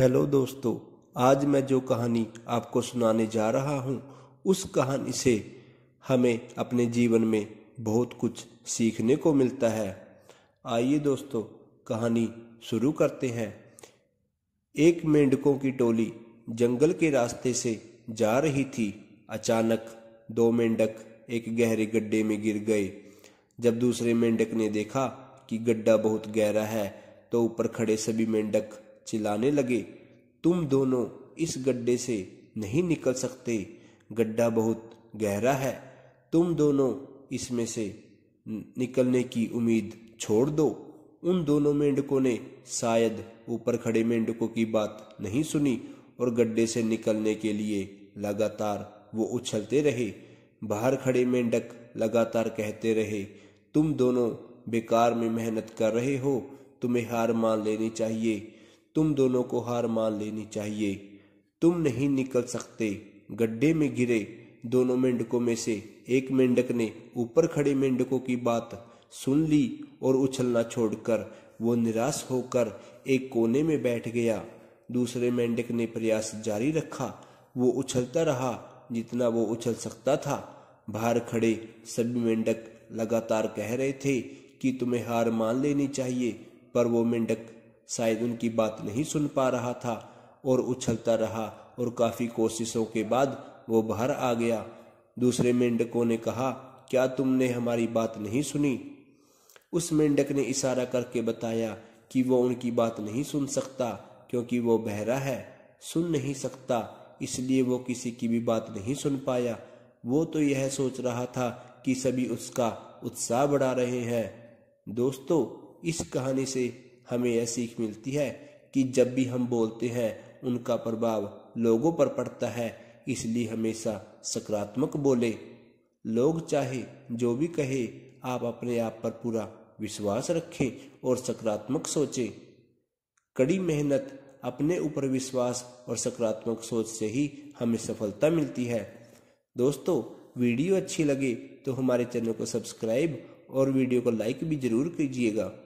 hello दोस्तों आज मैं जो कहानी आपको सुनाने जा रहा हूं उस कहानी से हमें अपने जीवन में बहुत कुछ सीखने को मिलता है आइए दोस्तों कहानी शुरू करते हैं एक मेंढकों की टोली जंगल के रास्ते से जा रही थी अचानक दो मेंढक एक गहरे गड्ढे में गिर गए जब दूसरे मेंढक ने देखा कि गड्ढा बहुत गहरा है तो ऊपर खड़े सभी मेंढक चिल्लाने लगे तुम दोनों इस गड्ढे से नहीं निकल सकते गड्ढा बहुत गहरा है तुम दोनों इसमें से निकलने की उम्मीद छोड़ दो उन दोनों मेंढकों ने शायद ऊपर खड़े मेंढकों की बात नहीं सुनी और गड्ढे से निकलने के लिए लगातार वो उछलते रहे बाहर खड़े मेंढक लगातार कहते रहे तुम दोनों बेकार में मेहनत कर रहे हो तुम्हें हार मान लेनी चाहिए तुम दोनों को हार मान लेनी चाहिए तुम नहीं निकल सकते गड्ढे में गिरे दोनों मेंढकों में से एक मेंढक ने ऊपर खड़े मेंढकों की बात सुन ली और उछलना छोड़कर वो निराश होकर एक कोने में बैठ गया दूसरे मेंढक ने प्रयास जारी रखा वो उछलता रहा जितना वो उछल सकता था बाहर खड़े सभी मेंढक लगातार कह रहे थे कि तुम्हें हार मान लेनी चाहिए पर वो मेंढक शायद उनकी बात नहीं सुन पा रहा था और उछलता रहा और काफी कोशिशों के बाद वो बाहर आ गया दूसरे मेंढकों ने कहा क्या तुमने हमारी बात नहीं सुनी उस मेंढक ने इशारा करके बताया कि वो उनकी बात नहीं सुन सकता क्योंकि वो बहरा है सुन नहीं सकता इसलिए वो किसी की भी बात नहीं सुन पाया वो तो यह सोच रहा था कि सभी उसका उत्साह बढ़ा रहे हैं दोस्तों इस कहानी से हमें यह सीख मिलती है कि जब भी हम बोलते हैं उनका प्रभाव लोगों पर पड़ता है इसलिए हमेशा सकारात्मक बोले लोग चाहे जो भी कहे आप अपने आप पर पूरा विश्वास रखें और सकारात्मक सोचें कड़ी मेहनत अपने ऊपर विश्वास और सकारात्मक सोच से ही हमें सफलता मिलती है दोस्तों वीडियो अच्छी लगे तो हमारे चैनल को सब्सक्राइब और वीडियो को लाइक भी ज़रूर कीजिएगा